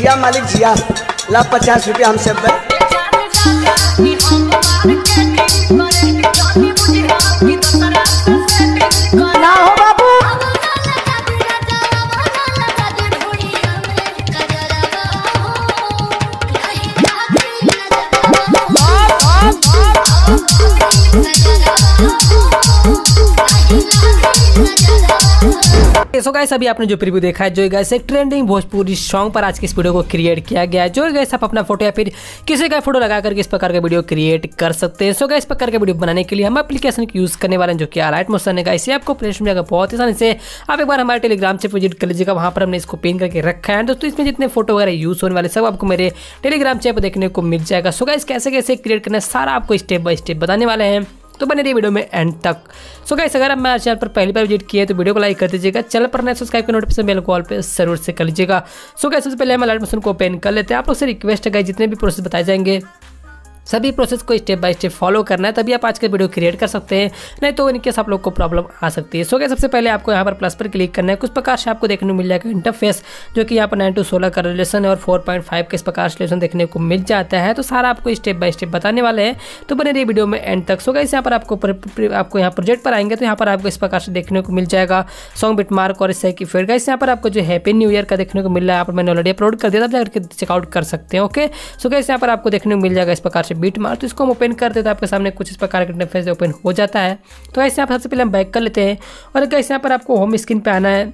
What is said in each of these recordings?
जिया मालिक जिया ला पचास रुपया हम सब सो गाइस अभी आपने जो प्रीव्यू देखा है जो गाइस एक ट्रेंडिंग भोजपुरी सॉन्ग पर आज की इस वीडियो को क्रिएट किया गया है जो गाइस आप अपना फोटो या फिर किसी का फोटो लगा करके इस प्रकार का वीडियो क्रिएट कर सकते हैं सो गाइस प्रकार के वीडियो बनाने के लिए हम एप्लीकेशन यूज़ करने वाले जो कि राइट मोशन है गाइस ये आपको प्ले स्टोर में बहुत ही आसानी से आप एक बार हमारे टेलीग्राम से विजिट कर लीजिएगा वहाँ पर हमने इसको पिन करके रखा है दोस्तों इसमें जितने फोटो वगैरह यूज़ होने वाले सब आपको मेरे टेलीग्राम चैनल पर देखने को मिल जाएगा सो गाइस कैसे कैसे क्रिएट करना है सारा आपको स्टेप बाय स्टेप बताने वाले हैं तो बने रही वीडियो में एंड तक सो गाइस अगर आप मेरे चैनल पर पहली बार विजिट किए तो वीडियो को लाइक कर दीजिएगा चैनल पर नए सब्सक्राइब के नोटिफिकेशन बेल कॉल पर जरूर से कर लीजिएगा सो गाइस सबसे पहले हम अलर्ट मशीन को ओपन कर लेते हैं आप लोग से रिक्वेस्ट है गाइस जितने भी प्रोसेस बताए जाएंगे सभी प्रोसेस को स्टेप बाय स्टेप फॉलो करना है तभी आप आज का वीडियो क्रिएट कर सकते हैं नहीं तो इनके आप लोग को प्रॉब्लम आ सकती है सो क्या सबसे पहले आपको यहाँ पर प्लस पर क्लिक करना है कुछ प्रकार से आपको देखने को मिल जाएगा इंटरफेस जो कि यहाँ पर नाइन टू सोलह का रिलेशन और फोर पॉइंट फाइव के इस प्रकार से रिलेशन देखने को मिल जाता है तो सारा आपको स्टेप बाय स्टेप बताने वाले हैं तो बने रही वीडियो में एंड तक सो क्या यहाँ पर आपको आपको यहाँ प्रोजेक्ट पर आएंगे तो यहाँ पर आपको इस प्रकार से देखने को मिल जाएगा सॉन्ग बिट मार्क और इससे की फेड गाइस यहाँ पर आपको जो हैप्पी न्यू ईयर का देखने को मिल रहा है यहाँ पर मैंने ऑलरेडी अपलोड कर दिया था जाकर चेकआउट कर सकते हैं ओके सो गैस यहाँ पर आपको देखने को मिल जाएगा इस प्रकार से बीट मार तो इसको हम ओपन कर देते हैं आपके सामने कुछ इस प्रकार का इंटरफेस ओपन हो जाता है तो ऐसे आप सबसे पहले हम बैक कर लेते हैं और अगर यहाँ पर आपको होम स्क्रीन पर आना है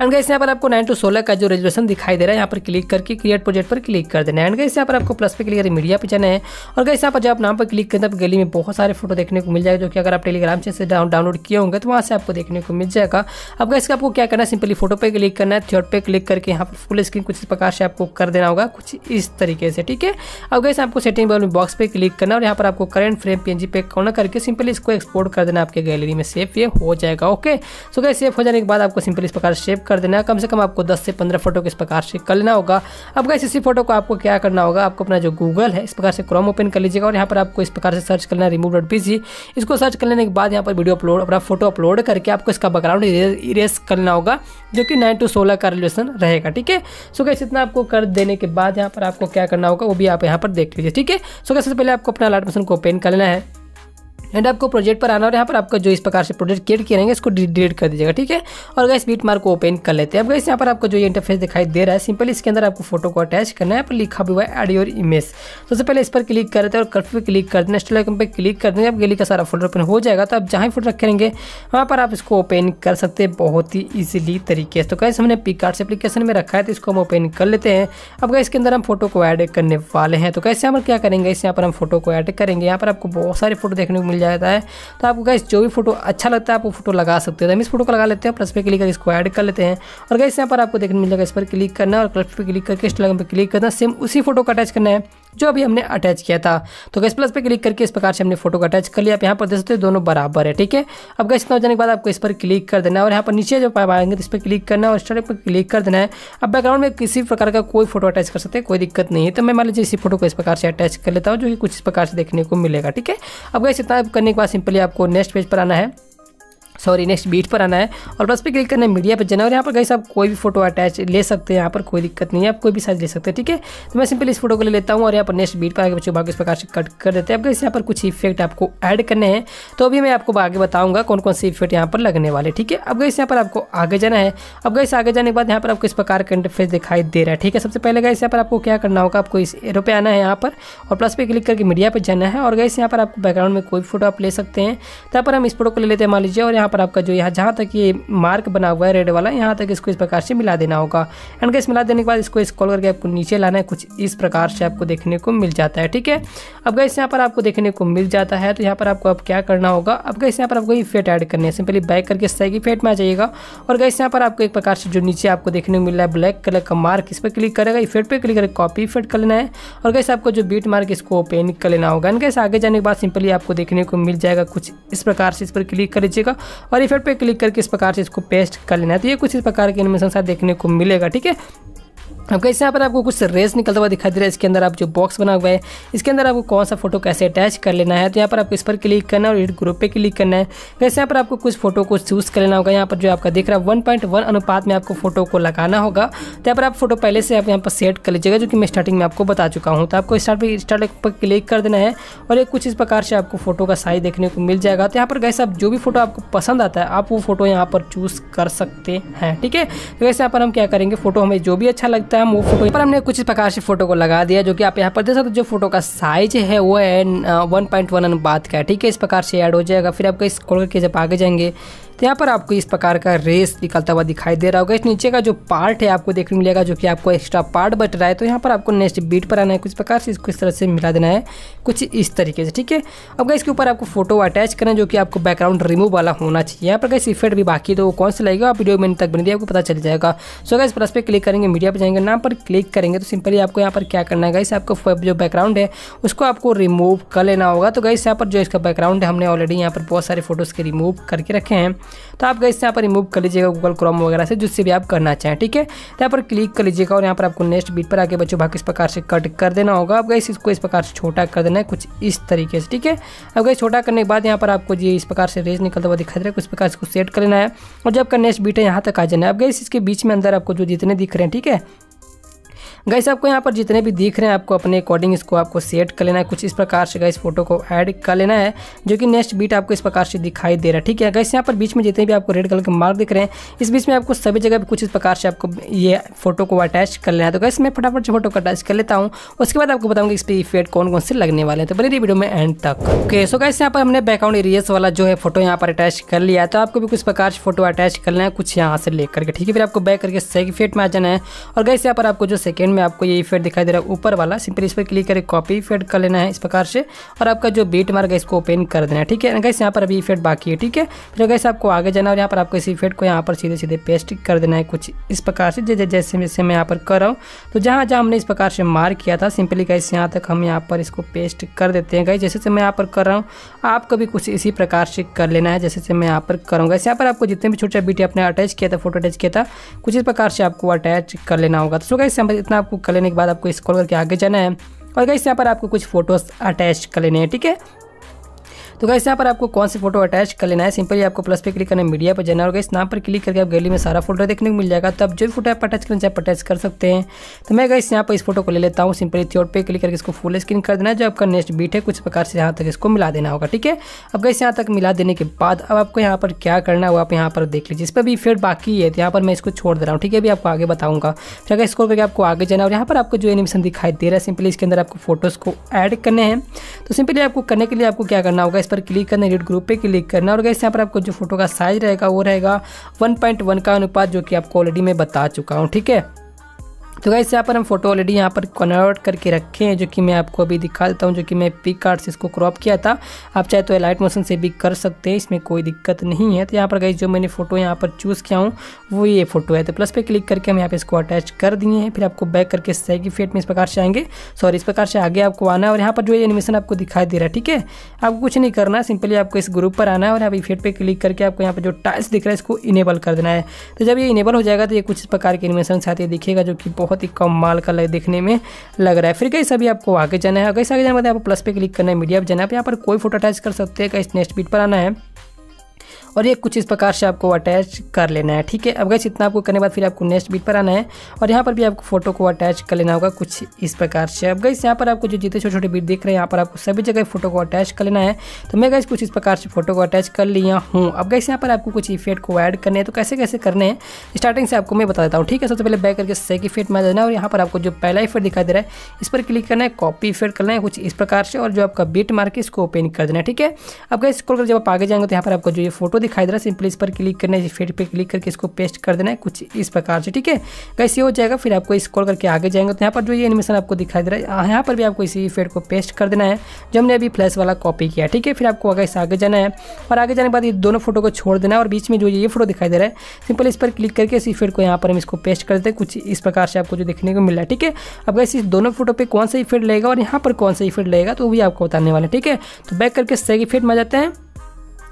एंड गाइस यहाँ पर आपको नाइन टू सोलह का जो रेजुलेशन दिखाई दे रहा है यहाँ पर क्लिक करके क्रिएट प्रोजेक्ट पर क्लिक कर देना है एंड गाइस यहाँ पर आपको प्लस पे क्लिक मीडिया पे जाना है और गाइस यहाँ पर जब आप नाम पर क्लिक करें तो गली में बहुत सारे फोटो देखने को मिल जाएगा जो कि अगर आप टेलीग्राम से डाउनलोड किए होंगे तो वहाँ से आपको देखने को मिल जाएगा अब गाइस आपको क्या करना है सिंपली फोटो पर क्लिक करना है थर्ड पर क्लिक करके यहाँ पर फुल स्क्रीन कुछ इस प्रकार से आपको कर देना होगा कुछ इस तरीके से ठीक है अब गाइस आपको सेटिंग बॉक्स पर क्लिक करना और यहाँ पर आपको करेंट फ्रेम पी पे कॉर्नर करके सिंपली इसको एक्सपोर्ट कर देना आपके गैलरी में सेफ ये हो जाएगा ओके सो गैस सेफ हो जाने के बाद आपको सिंपली इस प्रकार सेफ कर देना है कम से कम आपको 10 से 15 फोटो को इस प्रकार से कर लेना होगा अब गैस इसी फोटो को आपको क्या करना होगा आपको अपना जो गूगल है इस प्रकार से क्रोम ओपन कर लीजिएगा और यहाँ पर आपको इस प्रकार से सर्च करना है रिमूव डॉट पी इसको सर्च कर लेने के बाद यहाँ पर वीडियो अपलोड अपना फोटो अपलोड करके आपको इसका बैकग्राउंड इरेज करना होगा जो कि नाइन टू सोलह का रिलेशन रहेगा ठीक है सो गैस इतना आपको कर देने के बाद यहाँ पर आपको क्या करना होगा वो भी आप यहाँ पर देख लीजिए ठीक है सो गैस पहले आपको अपना लाइट मशन को ओपन कर लेना है एंड आपको प्रोजेक्ट पर आना और यहाँ पर आपका जो इस प्रकार से प्रोजेक्ट क्रिएट किया इसको डिलीट कर दीजिएगा ठीक है और गैस बीट मार्क को ओपन कर लेते हैं अब गैस यहाँ पर आपको जो ये इंटरफेस दिखाई दे रहा है सिंपल इसके अंदर आपको फोटो को अटैच करना है पर लिखा भी हुआ है एड योर इमेज सबसे पहले इस पर क्लिक कर देते हैं और कल पर क्लिक कर देना स्टल पर क्लिक कर देंगे आप गली का सारा फोटो ओपन हो जाएगा तो आप जहाँ फोटो रखेंगे वहाँ पर आप इसको ओपन कर सकते हैं बहुत ही ईजिली तरीके से तो कैसे हमने पिकार्ट एप्लीकेशन में रखा है तो इसको हम ओपन कर लेते हैं अब गए इसके अंदर हम फोटो को ऐड करने वाले हैं तो कैसे यहाँ पर क्या करेंगे इस यहाँ पर हम फोटो को ऐड करेंगे यहाँ पर आपको बहुत सारे फोटो देखने को मिल जाता है तो आपको गाइस जो भी फोटो अच्छा लगता है आप वो फोटो लगा सकते हो तो हम इस फोटो को लगा लेते हैं प्लस पे क्लिक कर इसको ऐड कर लेते हैं और गाइस यहाँ पर आपको देखने मिल जाएगा इस पर क्लिक करना और प्लस पे क्लिक करके इंस्टाग्राम पर क्लिक करना सेम उसी फोटो को अटैच करना है जो अभी हमने अटैच किया था तो गैस प्लस पे क्लिक करके इस प्रकार से हमने फोटो को अटैच कर लिया आप यहाँ पर देख सकते हो दोनों बराबर है ठीक है अब गैस इतना हो जाने के बाद आपको इस पर क्लिक कर देना है और यहाँ पर नीचे जो पाइप आएंगे तो इस पर क्लिक करना है और स्टार्ट पर क्लिक कर देना है अब बैकग्राउंड में किसी प्रकार का कोई फोटो अटैच कर सकते हैं कोई दिक्कत नहीं है तो मैं मान लीजिए इसी फोटो को इस प्रकार से अटैच कर लेता हूँ जो कि कुछ इस प्रकार से देखने को मिलेगा ठीक है अब गैस इतना करने के बाद सिंपली आपको नेक्स्ट पेज पर आना है सॉरी नेक्स्ट बीट पर आना है और प्लस पे क्लिक करना है मीडिया पर जाना है और यहाँ पर गई आप कोई भी फोटो अटैच ले सकते हैं यहाँ पर कोई दिक्कत नहीं है आप कोई भी साइज ले सकते हैं ठीक है तो मैं सिंपली इस फोटो को ले लेता हूँ और यहाँ पर नेक्स्ट बीट पर आगे बच्चों बाकी इस प्रकार से कट कर देते हैं अब गई यहाँ पर कुछ इफेक्ट आपको ऐड करने हैं तो अभी मैं आपको आगे बताऊँगा कौन कौन से इफेक्ट यहाँ पर लगने वाले ठीक है अब गई यहाँ पर आपको आगे जाना है अब गई आगे जाने के बाद यहाँ पर आपको इस प्रकार का इंटरफेस दिखाई दे रहा है ठीक है सबसे पहले गई यहाँ पर आपको क्या करना होगा आपको इस एरो पे आना है यहाँ पर और प्लस पे क्लिक करके मीडिया पर जाना है और गई यहाँ पर आपको बैकग्राउंड में कोई फोटो आप ले सकते हैं यहाँ पर हम इस फोटो को ले लेते हैं मान लीजिए और यहाँ पर आपका जो यहाँ जहाँ तक ये मार्क बना हुआ है रेड वाला यहाँ तक इसको इस प्रकार से मिला देना होगा एंड गैस मिला देने के बाद इसको स्क्रॉल करके आपको नीचे लाना है कुछ इस प्रकार से आपको देखने को मिल जाता है ठीक है अब गैस यहाँ पर आपको देखने को मिल जाता है तो यहाँ पर आपको अब क्या करना होगा अब गैस यहाँ पर आपको इफेट ऐड करने है सिंपली बैक करके सही फेट में आ जाइएगा और गैस यहाँ पर आपको एक प्रकार से जो नीचे आपको देखने को मिल रहा है ब्लैक कलर का मार्क इस पर क्लिक करेगा इफेट पर क्लिक करके कॉपी इफेट कर लेना है और गैस आपको जो बीट मार्क इसको ओपन कर लेना होगा एंड गैस आगे जाने के बाद सिंपली आपको देखने को मिल जाएगा कुछ इस प्रकार से इस पर क्लिक कर लीजिएगा और इफेक्ट पे क्लिक करके इस प्रकार से इसको पेस्ट कर लेना है तो ये कुछ इस प्रकार के एनिमेशन साथ देखने को मिलेगा ठीक है अब कैसे यहाँ पर आपको कुछ रेस निकलता हुआ दिखाई दे रहा है इसके अंदर आप जो बॉक्स बना हुआ है इसके अंदर आपको कौन सा फोटो कैसे अटैच कर लेना है तो यहाँ पर आपको इस पर क्लिक करना है और एडिट ग्रुप पे क्लिक करना है वैसे यहाँ पर आपको कुछ फोटो को चूज़ कर लेना होगा यहाँ पर जो आपका दिख रहा है वन पॉइंट अनुपात में आपको फोटो को लगाना होगा तो यहाँ पर आप फोटो पहले से आप यहाँ पर सेट कर लीजिएगा जो कि मैं स्टार्टिंग में आपको बता चुका हूँ तो आपको स्टार्ट पर स्टार्ट पर क्लिक कर देना है और एक कुछ इस प्रकार से आपको फोटो का साइज देखने को मिल जाएगा तो यहाँ पर कैसे आप जो भी फोटो आपको पसंद आता है आप वो फोटो यहाँ पर चूज़ कर सकते हैं ठीक है तो वैसे यहाँ पर हम क्या करेंगे फोटो हमें जो भी अच्छा लगता है सकते है हम वो फोटो पर हमने कुछ इस प्रकार से फोटो को लगा दिया जो कि आप यहाँ पर देख सकते हो जो फोटो का साइज है वो है वन पॉइंट वन अनुपात का ठीक है इस प्रकार से ऐड हो जाएगा फिर आपका स्क्रॉल करके जब आगे जाएंगे यहाँ पर आपको इस प्रकार का रेस निकलता हुआ दिखाई दे रहा होगा इस नीचे का जो पार्ट है आपको देखने मिलेगा जो कि आपको एक्स्ट्रा पार्ट बट रहा है तो यहाँ पर आपको नेक्स्ट बीट पर आना है कुछ प्रकार से इसको इस तरह से मिला देना है कुछ इस तरीके से ठीक है अब गैस के ऊपर आपको फोटो अटैच करें जो कि आपको बैकग्राउंड रिमूव वाला होना चाहिए यहाँ पर गैस इफेक्ट भी बाकी तो वो कौन सा लगेगा आप वीडियो मैंने तक बन दिया आपको पता चल जाएगा सो गैस प्लस पर क्लिक करेंगे मीडिया पर जाएंगे नाम पर क्लिक करेंगे तो सिंपली आपको यहाँ पर क्या करना है गैस आपको जो बैकग्राउंड है उसको आपको रिमूव कर लेना होगा तो गैस यहाँ पर जो इसका बैकग्राउंड है हमने ऑलरेडी यहाँ पर बहुत सारे फोटोज़ के रिमूव करके रखे हैं तो आप इससे यहाँ पर रिमूव कर लीजिएगा गूगल क्रोम वगैरह से जिससे भी आप करना चाहें ठीक है तो यहाँ पर क्लिक कर लीजिएगा और यहाँ पर आपको नेक्स्ट बीट पर आके बच्चों भाग इस प्रकार से कट कर देना होगा अब गाइस इसको इस प्रकार से छोटा कर देना है कुछ इस तरीके से ठीक है अब गैस छोटा करने के बाद यहाँ पर आपको जी इस प्रकार से रेज निकलता हुआ दिखाई दे रहा है उस प्रकार से सेट कर लेना है और जब आपका नेक्स्ट बीट है यहाँ तक आ जाना है अब गैस इसके बीच में अंदर आपको जो जितने दिख रहे हैं ठीक है गैस आपको यहाँ पर जितने भी दिख रहे हैं आपको अपने अकॉर्डिंग इसको आपको सेट कर लेना है कुछ इस प्रकार से गैस फोटो को ऐड कर लेना है जो कि नेक्स्ट बीट आपको इस प्रकार से दिखाई दे रहा है ठीक है गैस यहाँ पर बीच में जितने भी आपको रेड कलर के मार्क दिख रहे हैं इस बीच में आपको सभी जगह पर कुछ इस प्रकार से आपको ये फोटो को अटैच कर लेना है तो गैस मैं फटाफट से फोटो को अटैच कर लेता हूँ उसके बाद आपको बताऊँगी इस पर इफेक्ट कौन कौन से लगने वाले हैं तो बने वीडियो में एंड तक ओके सो गैस यहाँ पर हमने बैकग्राउंड एरियस वाला जो है फोटो यहाँ पर अटैच कर लिया है तो आपको भी कुछ प्रकार से फोटो अटैच कर लेना है कुछ यहाँ से लेकर के ठीक है फिर आपको बैक करके सेकेंड फेट में आ जाना है और गैस यहाँ पर आपको जो सेकेंड में आपको ये इफेक्ट दिखाई दे रहा है ऊपर वाला सिंपली इस पर क्लिक करके कॉपी इफेक्ट कर लेना है इस प्रकार से और आपका जो बीट मार्ग है इसको ओपन कर देना है ठीक है गैस यहाँ पर अभी इफेक्ट बाकी है ठीक है फिर तो गैस आपको आगे जाना और यहाँ पर आपको इस इफेक्ट को यहाँ पर सीधे सीधे पेस्ट कर देना है कुछ इस प्रकार से जैसे जैसे जैसे मैं यहाँ पर कर रहा हूँ तो जहाँ जहाँ हमने इस प्रकार से मार्क किया था सिंपली गैस यहाँ तक हम यहाँ पर इसको पेस्ट कर देते हैं गैस जैसे जैसे मैं यहाँ पर कर रहा हूँ आपको भी कुछ इसी प्रकार से कर लेना है जैसे जैसे मैं यहाँ पर करूँगा इस यहाँ पर आपको जितने भी छोटे बीटी आपने अटैच किया था फोटो अटैच किया था कुछ इस प्रकार से आपको अटैच कर लेना होगा तो सो गैस इतना आपको कर लेने के बाद आपको स्क्रॉल करके आगे जाना है और गाइस यहाँ पर आपको कुछ फोटोज अटैच कर लेने हैं ठीक है तो गाइस यहाँ पर आपको कौन सी फोटो अटैच कर लेना है सिंपली आपको प्लस पे क्लिक करना है मीडिया पर जाना होगा इस नाम पर क्लिक करके आप गली में सारा फोटो देखने को मिल जाएगा तो आप जो भी फोटो आप अटैच करना चाहे अटैच कर सकते हैं तो मैं गाइस यहाँ पर इस फोटो को ले लेता हूँ सिंपली थियोट पे क्लिक करके इसको फुल स्क्रीन कर देना है जो आपका नेक्स्ट बीट है कुछ प्रकार से यहाँ तक इसको मिला देना होगा ठीक है अब गैस यहाँ तक मिला देने के बाद अब आपको यहाँ पर क्या करना है आप यहाँ पर देख लीजिए इस पर भी फेड बाकी है तो यहाँ पर मैं इसको छोड़ दे रहा हूँ ठीक है अभी आपको आगे बताऊँगा फिर अगर स्कोर करके आपको आगे जाना और यहाँ पर आपको जो एनिमेशन दिखाई दे रहा है सिंपली इसके अंदर आपको फोटोज़ को ऐड करने हैं तो सिंपली आपको करने के लिए आपको क्या करना होगा इस पर पर क्लिक करना एडिट ग्रुप पे क्लिक करना और गैस यहाँ पर आपको जो फोटो का साइज रहेगा वो रहेगा वन पॉइंट वन का अनुपात जो कि आपको ऑलरेडी मैं बता चुका हूँ ठीक है तो गाइस यहाँ पर हम फोटो ऑलरेडी यहाँ पर कन्वर्ट करके रखे हैं जो कि मैं आपको अभी दिखा देता हूँ जो कि मैं पिक कार्ड से इसको क्रॉप किया था आप चाहे तो लाइट मोशन से भी कर सकते हैं इसमें कोई दिक्कत नहीं है तो यहाँ पर गाइस जो मैंने फोटो यहाँ पर चूज़ किया हूँ वो ये फोटो है तो प्लस पे क्लिक करके हम यहाँ पर इसको अटैच कर दिए हैं फिर आपको बैक करके सैगी फेट में इस प्रकार से आएंगे सॉरी इस प्रकार से आगे आपको आना है और यहाँ पर जो ये एनिमेशन आपको दिखाई दे रहा है ठीक है आपको कुछ नहीं करना सिंपली आपको इस ग्रुप पर आना है और यहाँ पर फेट पर क्लिक करके आपको यहाँ पर जो टाइल्स दिख रहा है इसको इनेबल कर देना है तो जब ये इनेबल हो जाएगा तो ये कुछ इस प्रकार के एनिमेशन साथ ये दिखेगा जो कि बहुत बहुत ही कम माल का लग देखने में लग रहा है फिर कैसे अभी आपको आगे जाना है कैसे आगे जाना है आपको प्लस पे क्लिक करना है मीडिया पर जाना है आप यहाँ पर कोई फोटो अटैच कर सकते हैं कैसे नेक्स्ट बीट पर आना है और ये कुछ इस प्रकार से आपको अटैच कर लेना है ठीक है अब गैस इतना आपको करने के बाद फिर आपको नेक्स्ट बीट पर आना है और यहाँ पर भी आपको फोटो को अटैच कर लेना होगा कुछ इस प्रकार से अब गैस यहाँ पर आपको जो जितने छोटे छोटे बीट दिख रहे हैं यहाँ पर आपको सभी जगह फोटो को अटैच कर लेना है तो मैं गैस कुछ इस प्रकार से फोटो को अटैच कर लिया हूँ अब गैस यहाँ पर आपको कुछ इफेक्ट को ऐड करने हैं तो कैसे कैसे करने हैं स्टार्टिंग से आपको मैं बता देता हूँ ठीक है सबसे पहले बैक करके सेक इफेक्ट में देना और यहाँ पर आपको जो पहला इफेक्ट दिखाई दे रहा है इस पर क्लिक करना है कॉपी इफेक्ट करना है कुछ इस प्रकार से और जो आपका बीट मार्क है इसको ओपन कर देना है ठीक है अब गैस कर जब आप आगे जाएंगे तो यहाँ पर आपको जो ये फोटो दिखाई दे रहा है सिंपली इस पर क्लिक करने इस फेड पे क्लिक करके इसको पेस्ट कर देना है कुछ इस प्रकार से ठीक है कैसे ये हो जाएगा फिर आपको स्क्रॉल करके आगे जाएंगे तो यहाँ पर जो ये एनिमेशन आपको दिखाई दे रहा है यहाँ पर भी आपको इसी फेड को पेस्ट कर देना है जो हमने अभी फ्लैश वाला कॉपी किया ठीक है फिर आपको आगे आगे जाना है और आगे जाने के बाद ये दोनों फोटो को छोड़ देना है और बीच में जो ये फोटो दिखाई दे रहा है सिंपल इस पर क्लिक करके इसी फेड को यहाँ पर हम इसको पेस्ट कर देते हैं कुछ इस प्रकार से आपको जो देखने को मिल रहा है ठीक है अब गैस इस दोनों फोटो पर कौन सा इफेक्ट लगेगा और यहाँ पर कौन सा इफेक्ट लगेगा तो वो भी आपको बताने वाला है ठीक है तो बैक करके सही इफेक्ट में जाते हैं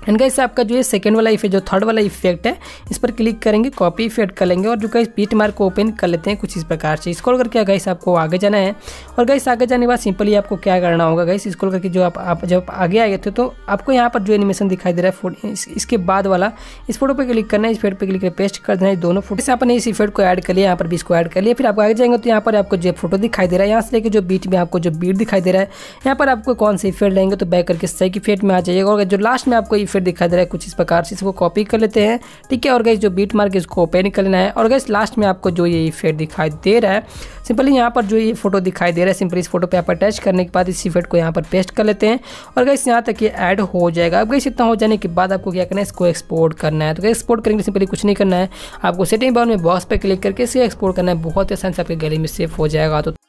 एंड गाइस आपका जो है सेकंड वाला इफेक्ट जो थर्ड वाला इफेक्ट है इस पर क्लिक करेंगे कॉपी इफेक्ट कर लेंगे और जो गाइस पीट मार्क को ओपन कर लेते हैं कुछ इस प्रकार से स्क्रॉल करके गाइस आपको आगे जाना है और गाइस आगे जाने के बाद सिंपली आपको क्या करना होगा गाइस स्क्रॉल करके जो आप, आप जब आगे आए थे तो आपको यहाँ पर जो एनिमेशन दिखाई दे रहा है फोटो इस, इसके बाद वाला इस फोटो पर क्लिक करना है इस फेड पर क्लिक कर पेस्ट कर देना है दोनों फोटो से आपने इस इफेक्ट को ऐड कर लिया यहाँ पर भी इसको ऐड कर लिया फिर आप आगे जाएंगे तो यहाँ पर आपको जो फोटो दिखाई दे रहा है यहाँ से लेकर जो बीट में आपको जो बीट दिखाई दे रहा है यहाँ पर आपको कौन सा इफेक्ट लेंगे तो बैक करके सही इफेक्ट में आ जाइएगा और जो लास्ट में आपको फिर दिखाई दे रहा है कुछ इस प्रकार से इसको कॉपी कर लेते हैं ठीक है और गैस जो बीट मार्क इसको ओपन कर लेना है और गैस लास्ट में आपको जो ये इफेक्ट दिखाई दे रहा है सिंपली यहाँ पर जो ये फोटो दिखाई दे रहा है सिंपली इस फोटो पे आप अटैच करने के बाद इस इफेक्ट को यहाँ पर पेस्ट कर लेते हैं और गैस यहाँ तक ये ऐड हो जाएगा अब गैस इतना हो जाने के बाद आपको क्या करना है इसको एक्सपोर्ट करना है तो एक्सपोर्ट करेंगे सिंपली तो कुछ नहीं करना है आपको सेटिंग बॉन में बॉक्स पर क्लिक करके इसे एक्सपोर्ट करना है बहुत ही आसान से आपके गले में सेफ हो जाएगा तो